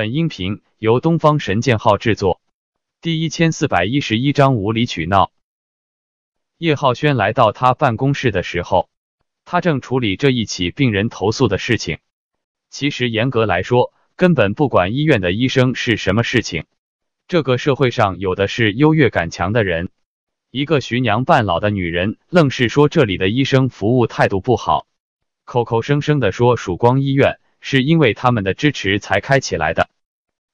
本音频由东方神剑号制作，第一千四百一十一章无理取闹。叶浩轩来到他办公室的时候，他正处理这一起病人投诉的事情。其实严格来说，根本不管医院的医生是什么事情。这个社会上有的是优越感强的人，一个徐娘半老的女人，愣是说这里的医生服务态度不好，口口声声的说曙光医院。是因为他们的支持才开起来的，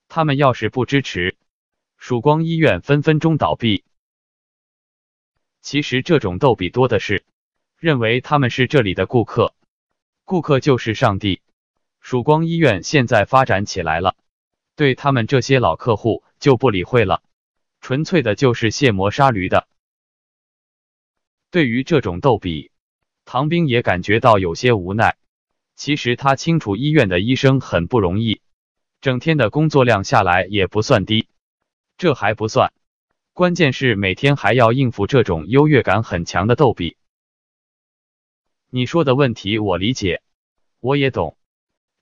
他们要是不支持，曙光医院分分钟倒闭。其实这种逗比多的是，认为他们是这里的顾客，顾客就是上帝。曙光医院现在发展起来了，对他们这些老客户就不理会了，纯粹的就是卸磨杀驴的。对于这种逗比，唐兵也感觉到有些无奈。其实他清楚，医院的医生很不容易，整天的工作量下来也不算低。这还不算，关键是每天还要应付这种优越感很强的逗比。你说的问题我理解，我也懂。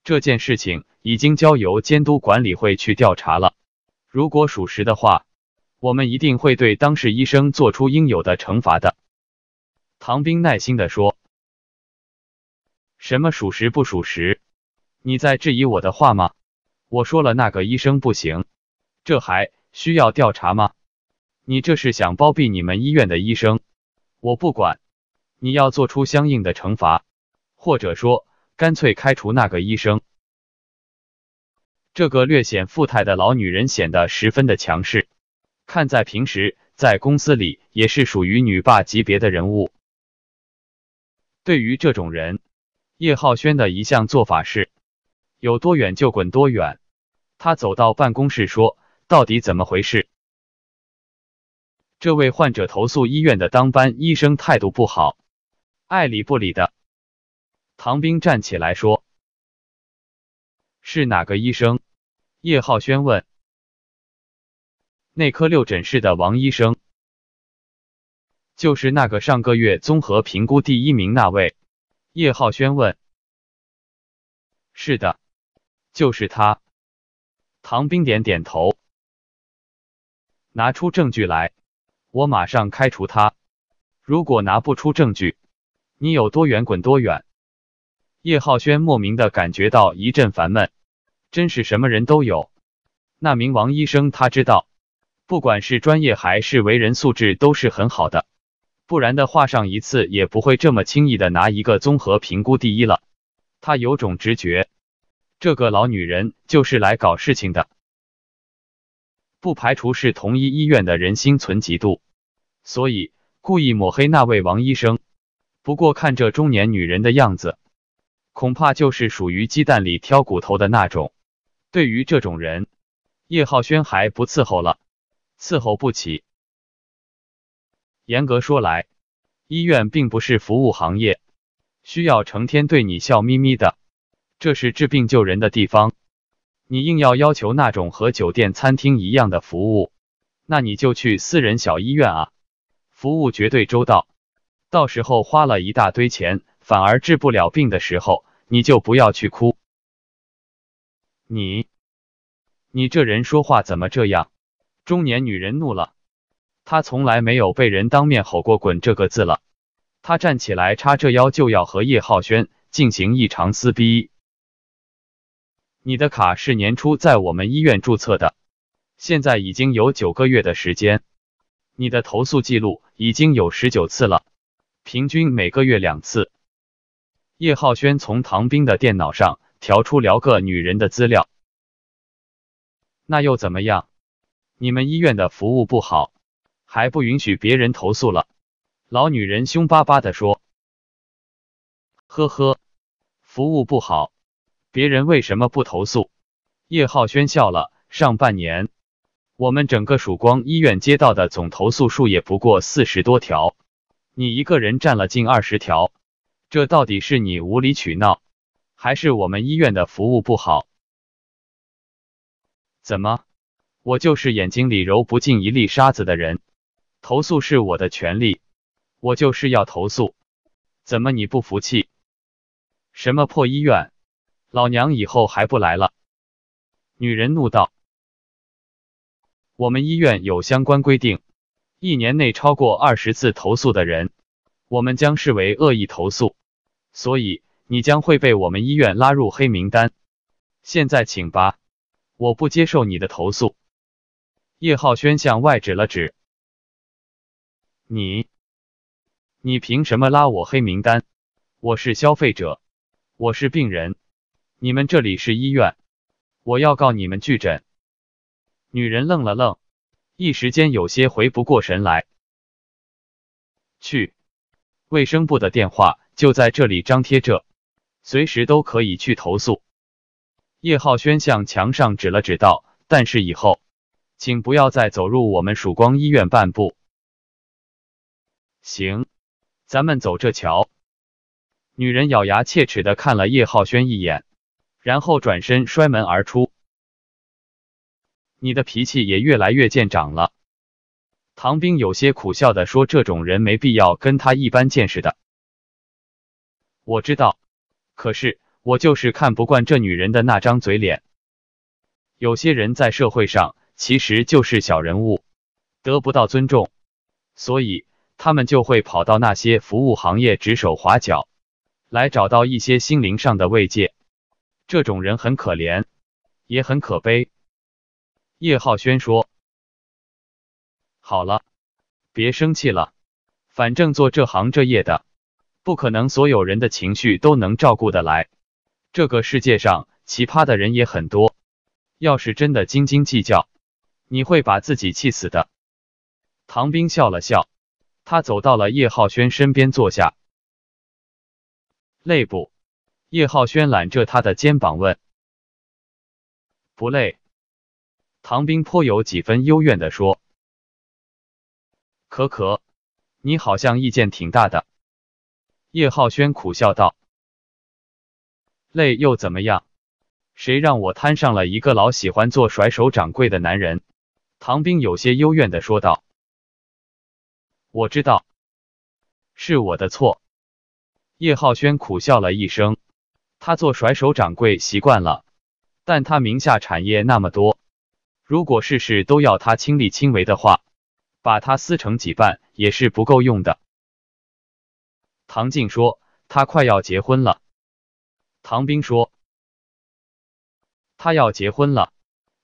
这件事情已经交由监督管理会去调查了，如果属实的话，我们一定会对当事医生做出应有的惩罚的。唐兵耐心地说。什么属实不属实？你在质疑我的话吗？我说了那个医生不行，这还需要调查吗？你这是想包庇你们医院的医生？我不管，你要做出相应的惩罚，或者说干脆开除那个医生。这个略显富态的老女人显得十分的强势，看在平时在公司里也是属于女霸级别的人物，对于这种人。叶浩轩的一项做法是，有多远就滚多远。他走到办公室说：“到底怎么回事？”这位患者投诉医院的当班医生态度不好，爱理不理的。唐兵站起来说：“是哪个医生？”叶浩轩问：“内科六诊室的王医生，就是那个上个月综合评估第一名那位。”叶浩轩问：“是的，就是他。”唐冰点点头，拿出证据来，我马上开除他。如果拿不出证据，你有多远滚多远。叶浩轩莫名的感觉到一阵烦闷，真是什么人都有。那名王医生，他知道，不管是专业还是为人素质，都是很好的。不然的话，上一次也不会这么轻易的拿一个综合评估第一了。他有种直觉，这个老女人就是来搞事情的，不排除是同一医院的人心存嫉妒，所以故意抹黑那位王医生。不过看这中年女人的样子，恐怕就是属于鸡蛋里挑骨头的那种。对于这种人，叶浩轩还不伺候了，伺候不起。严格说来，医院并不是服务行业，需要成天对你笑眯眯的。这是治病救人的地方，你硬要要求那种和酒店、餐厅一样的服务，那你就去私人小医院啊，服务绝对周到。到时候花了一大堆钱，反而治不了病的时候，你就不要去哭。你，你这人说话怎么这样？中年女人怒了。他从来没有被人当面吼过“滚”这个字了。他站起来，叉着腰，就要和叶浩轩进行一场撕逼。你的卡是年初在我们医院注册的，现在已经有九个月的时间，你的投诉记录已经有十九次了，平均每个月两次。叶浩轩从唐斌的电脑上调出聊个女人的资料。那又怎么样？你们医院的服务不好。还不允许别人投诉了，老女人凶巴巴地说：“呵呵，服务不好，别人为什么不投诉？”叶浩轩笑了。上半年，我们整个曙光医院接到的总投诉数也不过四十多条，你一个人占了近二十条，这到底是你无理取闹，还是我们医院的服务不好？怎么，我就是眼睛里揉不进一粒沙子的人？投诉是我的权利，我就是要投诉。怎么你不服气？什么破医院，老娘以后还不来了！女人怒道：“我们医院有相关规定，一年内超过二十次投诉的人，我们将视为恶意投诉，所以你将会被我们医院拉入黑名单。现在请吧，我不接受你的投诉。”叶浩轩向外指了指。你，你凭什么拉我黑名单？我是消费者，我是病人，你们这里是医院，我要告你们拒诊。女人愣了愣，一时间有些回不过神来。去，卫生部的电话就在这里张贴着，随时都可以去投诉。叶浩轩向墙上指了指，道：“但是以后，请不要再走入我们曙光医院半步。”行，咱们走着瞧。女人咬牙切齿的看了叶浩轩一眼，然后转身摔门而出。你的脾气也越来越见长了。唐兵有些苦笑的说：“这种人没必要跟他一般见识的。”我知道，可是我就是看不惯这女人的那张嘴脸。有些人在社会上其实就是小人物，得不到尊重，所以。他们就会跑到那些服务行业，指手划脚，来找到一些心灵上的慰藉。这种人很可怜，也很可悲。叶浩轩说：“好了，别生气了。反正做这行这业的，不可能所有人的情绪都能照顾得来。这个世界上奇葩的人也很多。要是真的斤斤计较，你会把自己气死的。”唐兵笑了笑。他走到了叶浩轩身边坐下，累不？叶浩轩揽着他的肩膀问。不累，唐斌颇有几分幽怨的说。可可，你好像意见挺大的。叶浩轩苦笑道。累又怎么样？谁让我摊上了一个老喜欢做甩手掌柜的男人？唐兵有些幽怨的说道。我知道，是我的错。叶浩轩苦笑了一声，他做甩手掌柜习惯了，但他名下产业那么多，如果事事都要他亲力亲为的话，把他撕成几半也是不够用的。唐静说：“他快要结婚了。”唐斌说：“他要结婚了。”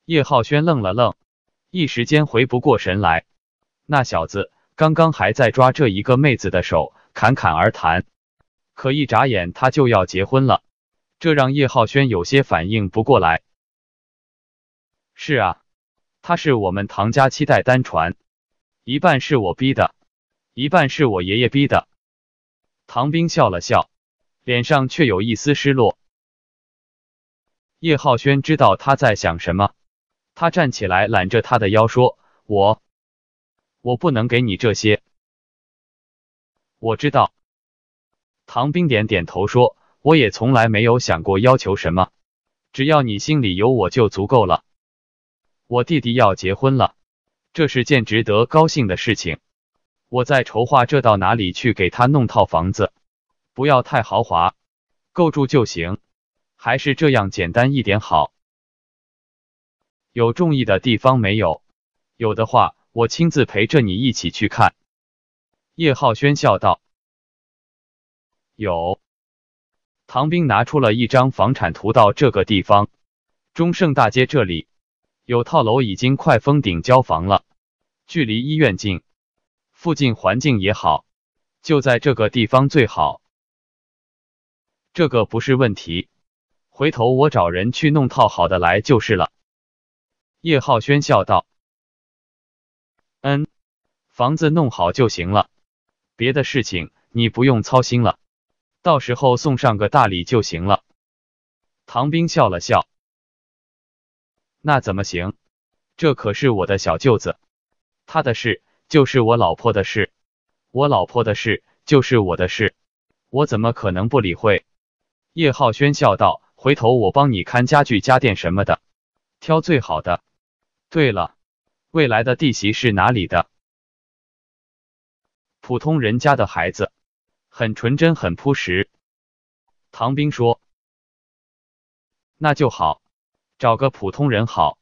叶浩轩愣了愣，一时间回不过神来。那小子。刚刚还在抓这一个妹子的手，侃侃而谈，可一眨眼他就要结婚了，这让叶浩轩有些反应不过来。是啊，他是我们唐家七代单传，一半是我逼的，一半是我爷爷逼的。唐兵笑了笑，脸上却有一丝失落。叶浩轩知道他在想什么，他站起来揽着他的腰说：“我。”我不能给你这些。我知道，唐兵点点头说：“我也从来没有想过要求什么，只要你心里有我就足够了。”我弟弟要结婚了，这是件值得高兴的事情。我在筹划这到哪里去给他弄套房子，不要太豪华，够住就行，还是这样简单一点好。有中意的地方没有？有的话。我亲自陪着你一起去看。”叶浩轩笑道。“有。”唐兵拿出了一张房产图，到这个地方，中盛大街这里，有套楼已经快封顶交房了，距离医院近，附近环境也好，就在这个地方最好。这个不是问题，回头我找人去弄套好的来就是了。”叶浩轩笑道。嗯，房子弄好就行了，别的事情你不用操心了，到时候送上个大礼就行了。唐兵笑了笑：“那怎么行？这可是我的小舅子，他的事就是我老婆的事，我老婆的事就是我的事，我怎么可能不理会？”叶浩轩笑道：“回头我帮你看家具、家电什么的，挑最好的。对了。”未来的弟媳是哪里的？普通人家的孩子，很纯真，很朴实。唐兵说：“那就好，找个普通人好。”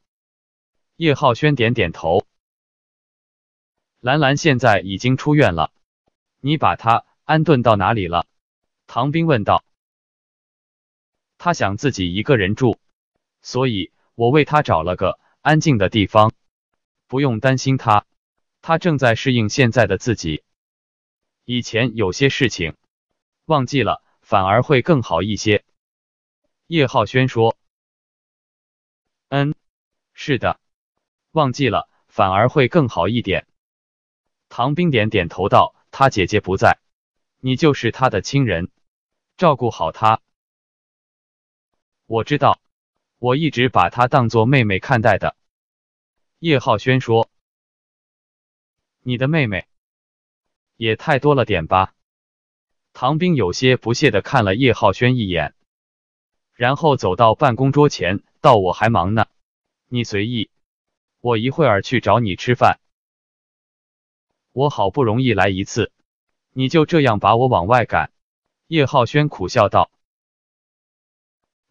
叶浩轩点点头。兰兰现在已经出院了，你把她安顿到哪里了？唐兵问道。他想自己一个人住，所以我为他找了个安静的地方。不用担心他，他正在适应现在的自己。以前有些事情忘记了，反而会更好一些。叶浩轩说：“嗯，是的，忘记了反而会更好一点。”唐兵点点头道：“他姐姐不在，你就是他的亲人，照顾好他。我知道，我一直把他当做妹妹看待的。”叶浩轩说：“你的妹妹也太多了点吧？”唐兵有些不屑的看了叶浩轩一眼，然后走到办公桌前，道：“我还忙呢，你随意，我一会儿去找你吃饭。我好不容易来一次，你就这样把我往外赶。”叶浩轩苦笑道：“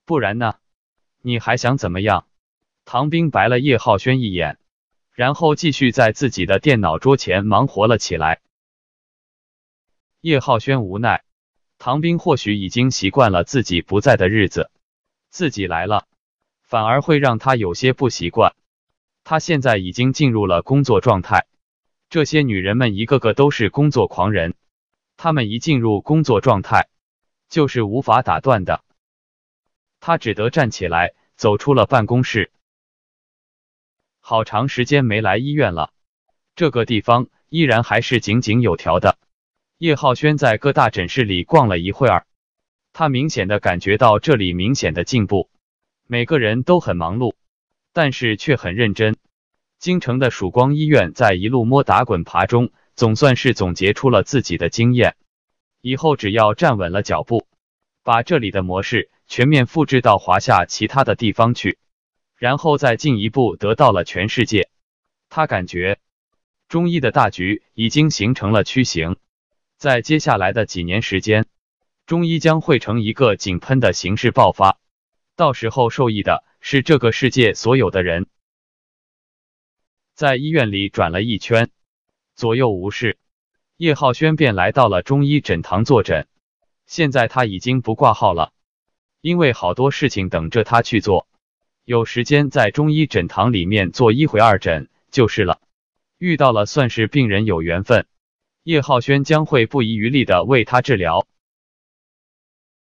不然呢？你还想怎么样？”唐兵白了叶浩轩一眼，然后继续在自己的电脑桌前忙活了起来。叶浩轩无奈，唐兵或许已经习惯了自己不在的日子，自己来了，反而会让他有些不习惯。他现在已经进入了工作状态，这些女人们一个个都是工作狂人，她们一进入工作状态，就是无法打断的。他只得站起来，走出了办公室。好长时间没来医院了，这个地方依然还是井井有条的。叶浩轩在各大诊室里逛了一会儿，他明显的感觉到这里明显的进步。每个人都很忙碌，但是却很认真。京城的曙光医院在一路摸打滚爬中，总算是总结出了自己的经验。以后只要站稳了脚步，把这里的模式全面复制到华夏其他的地方去。然后再进一步得到了全世界，他感觉中医的大局已经形成了趋形，在接下来的几年时间，中医将会成一个井喷的形式爆发，到时候受益的是这个世界所有的人。在医院里转了一圈，左右无事，叶浩轩便来到了中医诊堂坐诊。现在他已经不挂号了，因为好多事情等着他去做。有时间在中医诊堂里面做一回二诊就是了，遇到了算是病人有缘分，叶浩轩将会不遗余力的为他治疗。